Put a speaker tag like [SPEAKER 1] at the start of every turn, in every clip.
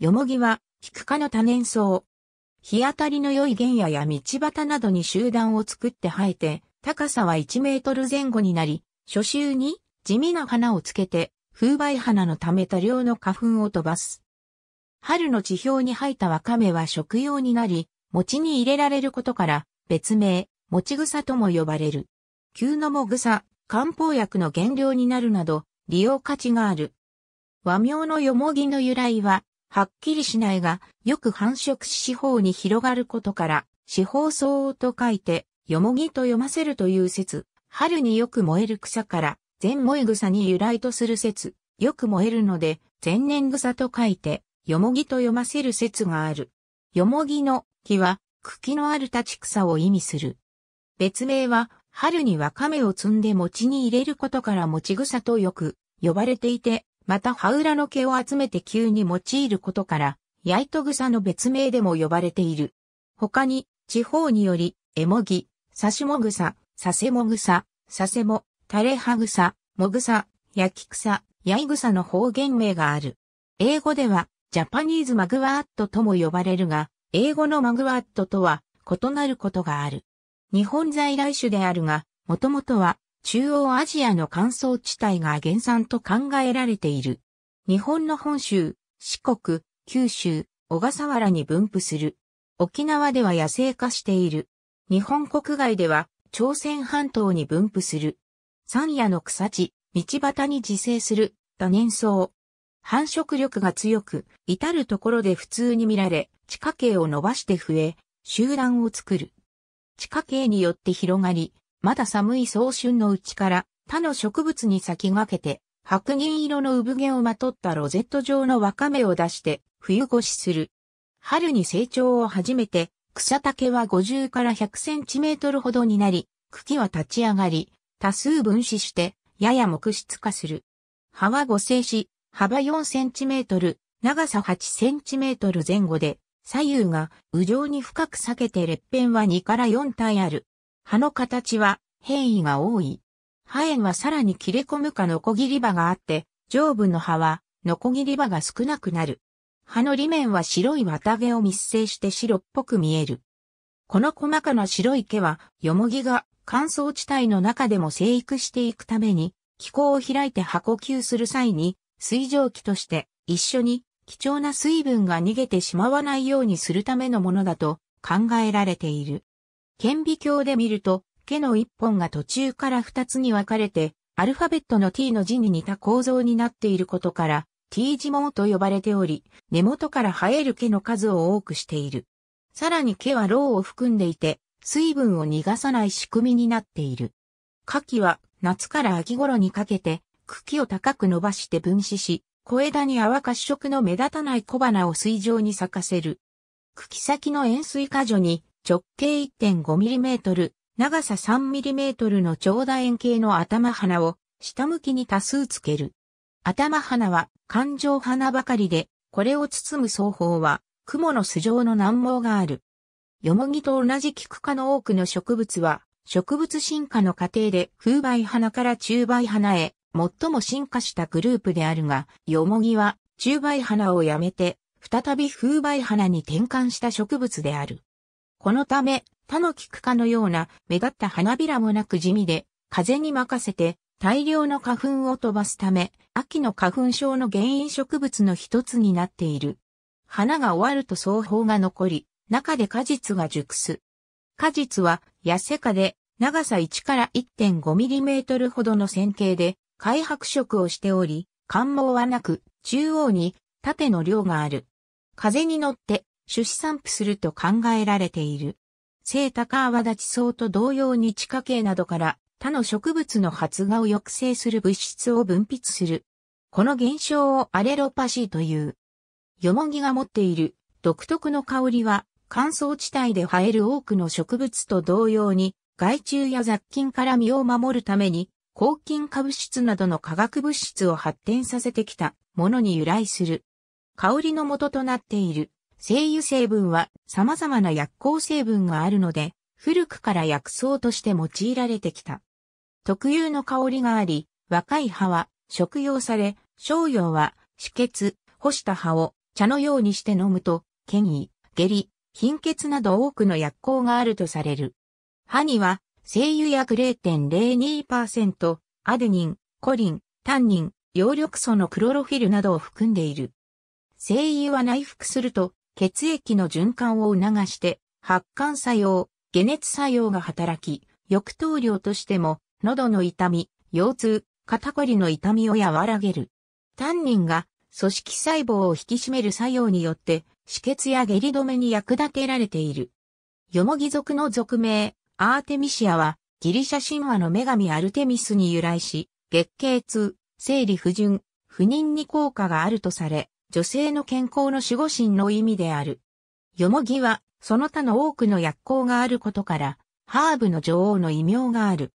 [SPEAKER 1] よもぎは、菊ク科の多年草。日当たりの良い原野や道端などに集団を作って生えて、高さは1メートル前後になり、初秋に地味な花をつけて、風媒花のため多量の花粉を飛ばす。春の地表に生えたワカメは食用になり、餅に入れられることから、別名、餅草とも呼ばれる。旧のも草、漢方薬の原料になるなど、利用価値がある。和名のよもぎの由来は、はっきりしないが、よく繁殖し四方に広がることから、四方草と書いて、よもぎと読ませるという説、春によく燃える草から、全萌草に由来とする説、よく燃えるので、全年草と書いて、よもぎと読ませる説がある。よもぎの木は、茎のある立ち草を意味する。別名は、春にわかめを摘んで餅に入れることから餅草とよく呼ばれていて、また葉裏の毛を集めて急に用いることから、ヤイト草の別名でも呼ばれている。他に、地方により、エモギ、サシモグササセモグササセモ、タレハグサ、モグサ、ヤキクサ、ヤイグサの方言名がある。英語では、ジャパニーズマグワットとも呼ばれるが、英語のマグワットとは異なることがある。日本在来種であるが、もともとは中央アジアの乾燥地帯が原産と考えられている。日本の本州、四国、九州、小笠原に分布する。沖縄では野生化している。日本国外では朝鮮半島に分布する。山野の草地、道端に自生する多年草。繁殖力が強く、至るところで普通に見られ、地下茎を伸ばして増え、集団を作る。地下茎によって広がり、まだ寒い早春のうちから他の植物に先駆けて白銀色の産毛をまとったロゼット状のワカメを出して冬越しする。春に成長を始めて草丈は50から100センチメートルほどになり、茎は立ち上がり、多数分子してやや木質化する。葉は5星子、幅4センチメートル、長さ8センチメートル前後で、左右が右上に深く裂けて裂片は2から4体ある。葉の形は変異が多い。葉炎はさらに切れ込むかノコギリ刃があって、上部の葉はノコギリ刃が少なくなる。葉の裏面は白い綿毛を密生して白っぽく見える。この細かな白い毛は、ヨモギが乾燥地帯の中でも生育していくために、気候を開いて葉呼吸する際に、水蒸気として一緒に貴重な水分が逃げてしまわないようにするためのものだと考えられている。顕微鏡で見ると、毛の一本が途中から二つに分かれて、アルファベットの t の字に似た構造になっていることから、t 字網と呼ばれており、根元から生える毛の数を多くしている。さらに毛はロを含んでいて、水分を逃がさない仕組みになっている。夏季は夏から秋頃にかけて、茎を高く伸ばして分子し、小枝に泡褐色の目立たない小花を水上に咲かせる。茎先の円錐果樹に直径 1.5mm、長さ 3mm の長楕円形の頭花を下向きに多数つける。頭花は環状花ばかりで、これを包む双方は雲の巣状の難毛がある。ヨモギと同じキク科の多くの植物は、植物進化の過程で風媒花から中媒花へ最も進化したグループであるが、ヨモギは中媒花をやめて、再び風媒花に転換した植物である。このため、他の菊花のような目立った花びらもなく地味で、風に任せて大量の花粉を飛ばすため、秋の花粉症の原因植物の一つになっている。花が終わると双方が残り、中で果実が熟す。果実は痩せ果で長さ1から 1.5mm ほどの線形で開白色をしており、感毛はなく中央に縦の量がある。風に乗って種子散布すると考えられている。聖高泡立ち草と同様に地下茎などから他の植物の発芽を抑制する物質を分泌する。この現象をアレロパシーという。ヨモギが持っている独特の香りは乾燥地帯で生える多くの植物と同様に害虫や雑菌から身を守るために抗菌化物質などの化学物質を発展させてきたものに由来する。香りの元となっている精油成分は様々な薬効成分があるので、古くから薬草として用いられてきた。特有の香りがあり、若い葉は食用され、商用は止血、干した葉を茶のようにして飲むと、権威、下痢、貧血など多くの薬効があるとされる。歯には、精油約0.02%、アデニン、コリン、タンニン、葉緑素のクロロフィルなどを含んでいる。精油は内服すると、血液の循環を促して、発汗作用、解熱作用が働き、抑頭量としても、喉の痛み、腰痛、肩こりの痛みを和らげる。タンニンが組織細胞を引き締める作用によって、止血や下痢止めに役立てられている。ヨモギ族の族名、アーテミシアは、ギリシャ神話の女神アルテミスに由来し、月経痛、生理不順、不妊に効果があるとされ、女性の健康の守護神の意味である。よもぎは、その他の多くの薬効があることから、ハーブの女王の異名がある。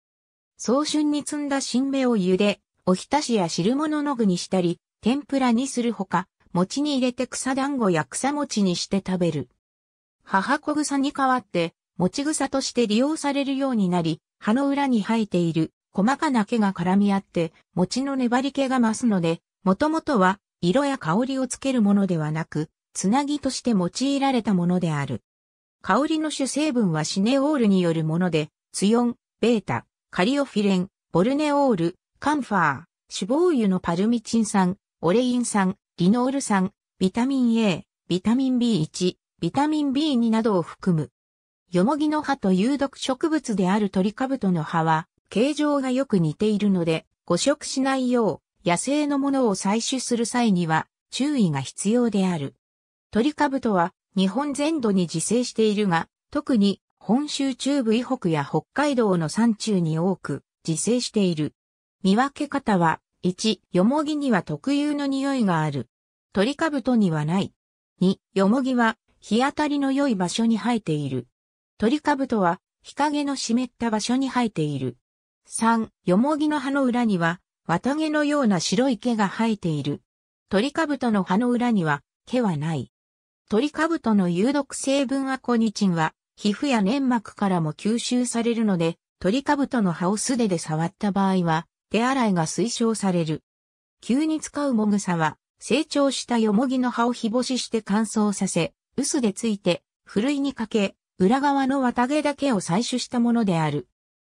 [SPEAKER 1] 早春に摘んだ新芽を茹で、おひたしや汁物の具にしたり、天ぷらにするほか、餅に入れて草団子や草餅にして食べる。母子草に代わって、餅草として利用されるようになり、葉の裏に生えている細かな毛が絡み合って、餅の粘り気が増すので、もともとは色や香りをつけるものではなく、つなぎとして用いられたものである。香りの主成分はシネオールによるもので、ツヨン、ベータ、カリオフィレン、ボルネオール、カンファー、脂肪油のパルミチン酸、オレイン酸、リノール酸、ビタミン A、ビタミン B1、ビタミン B2 などを含む。ヨモギの葉と有毒植物であるトリカブトの葉は、形状がよく似ているので、誤食しないよう、野生のものを採取する際には注意が必要である。トリカブトは日本全土に自生しているが、特に本州中部以北や北海道の山中に多く自生している。見分け方は、1、ヨモギには特有の匂いがある。トリカブトにはない。2、ヨモギは日当たりの良い場所に生えている。トリカブトは日陰の湿った場所に生えている。3、ヨモギの葉の裏には綿毛のような白い毛が生えている。トリカブトの葉の裏には毛はない。トリカブトの有毒成分アコニチンは皮膚や粘膜からも吸収されるので、トリカブトの葉を素手で触った場合は手洗いが推奨される。急に使うもぐさは成長したよもぎの葉を日干しして乾燥させ、薄でついて、ふるいにかけ、裏側の綿毛だけを採取したものである。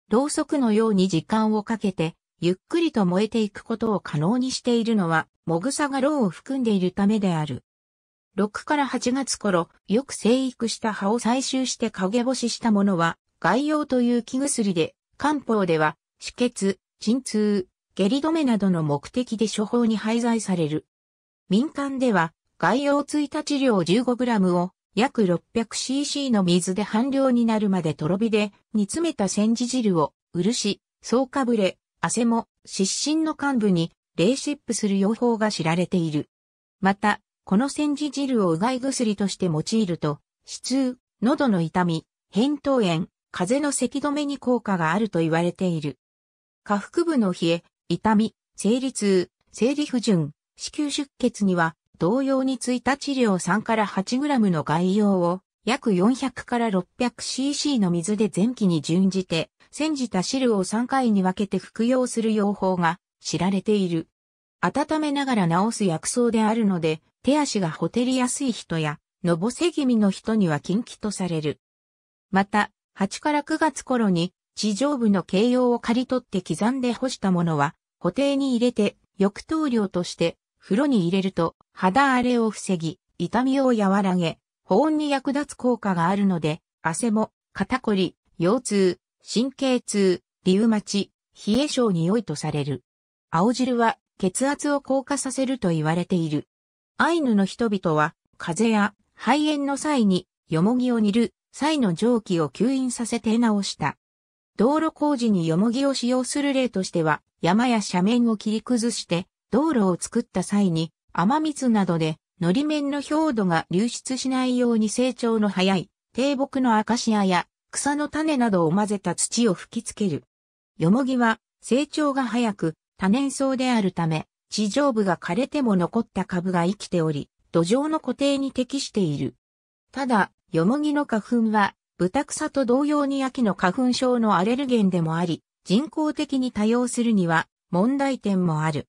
[SPEAKER 1] ろうそくのように時間をかけて、ゆっくりと燃えていくことを可能にしているのは、もぐさがロウを含んでいるためである。6から8月頃、よく生育した葉を採集して陰干ししたものは、外用という木薬で、漢方では、止血、鎮痛、下痢止めなどの目的で処方に廃材される。民間では、外用いた治療 15g を約 600cc の水で半量になるまでとろ火で煮詰めた煎じ汁を漆、草かぶれ、汗も、湿失神の幹部に、レーシップする用法が知られている。また、この煎じ汁をうがい薬として用いると、死痛、喉の痛み、扁桃炎、風邪の咳止めに効果があると言われている。下腹部の冷え、痛み、生理痛、生理不順、子宮出血には、同様についた治療3から 8g の概要を、約400から 600cc の水で前期に準じて、煎じた汁を3回に分けて服用する用法が知られている。温めながら治す薬草であるので、手足がほてりやすい人や、のぼせ気味の人には禁忌とされる。また、8から9月頃に、地上部の形容を刈り取って刻んで干したものは、補定に入れて、浴頭量として、風呂に入れると、肌荒れを防ぎ、痛みを和らげ、保温に役立つ効果があるので、汗も、肩こり、腰痛、神経痛、リウマチ、冷え症に良いとされる。青汁は血圧を降下させると言われている。アイヌの人々は、風邪や肺炎の際に、よもぎを煮る際の蒸気を吸引させて直した。道路工事によもぎを使用する例としては、山や斜面を切り崩して、道路を作った際に、雨水などで、のり面の表土が流出しないように成長の早い、低木のアカシアや草の種などを混ぜた土を吹きつける。よもぎは成長が早く多年草であるため、地上部が枯れても残った株が生きており、土壌の固定に適している。ただ、よもぎの花粉は、豚草と同様に秋の花粉症のアレルゲンでもあり、人工的に多用するには問題点もある。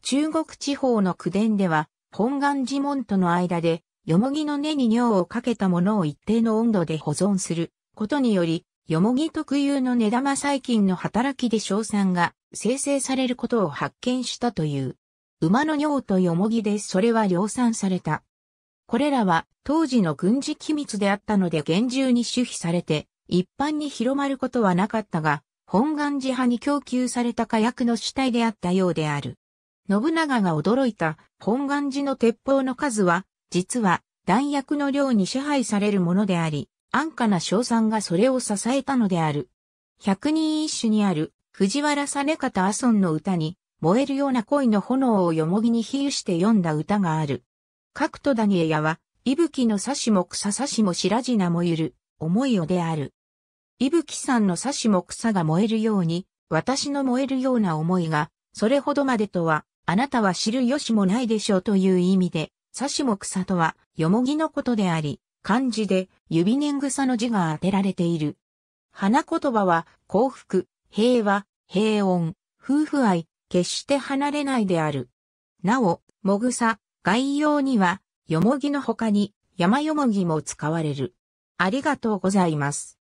[SPEAKER 1] 中国地方の口伝では、本願寺門との間で、よもぎの根に尿をかけたものを一定の温度で保存することにより、よもぎ特有の根玉細菌の働きで硝酸が生成されることを発見したという。馬の尿とよもぎでそれは量産された。これらは当時の軍事機密であったので厳重に守秘されて一般に広まることはなかったが、本願寺派に供給された火薬の主体であったようである。信長が驚いた本願寺の鉄砲の数は、実は弾薬の量に支配されるものであり、安価な賞賛がそれを支えたのである。百人一首にある藤原実方阿孫の歌に燃えるような恋の炎をよもぎに比喩して読んだ歌がある。角戸ダニエヤは、いぶきの刺しも草刺しも白地なもゆる、思いをである。いぶきさんの刺しも草が燃えるように、私の燃えるような思いが、それほどまでとは、あなたは知るよしもないでしょうという意味で、刺しも草とは、よもぎのことであり、漢字で指年草の字が当てられている。花言葉は幸福、平和、平穏、夫婦愛、決して離れないである。なお、もぐさ、概要には、よもぎの他に山よもぎも使われる。ありがとうございます。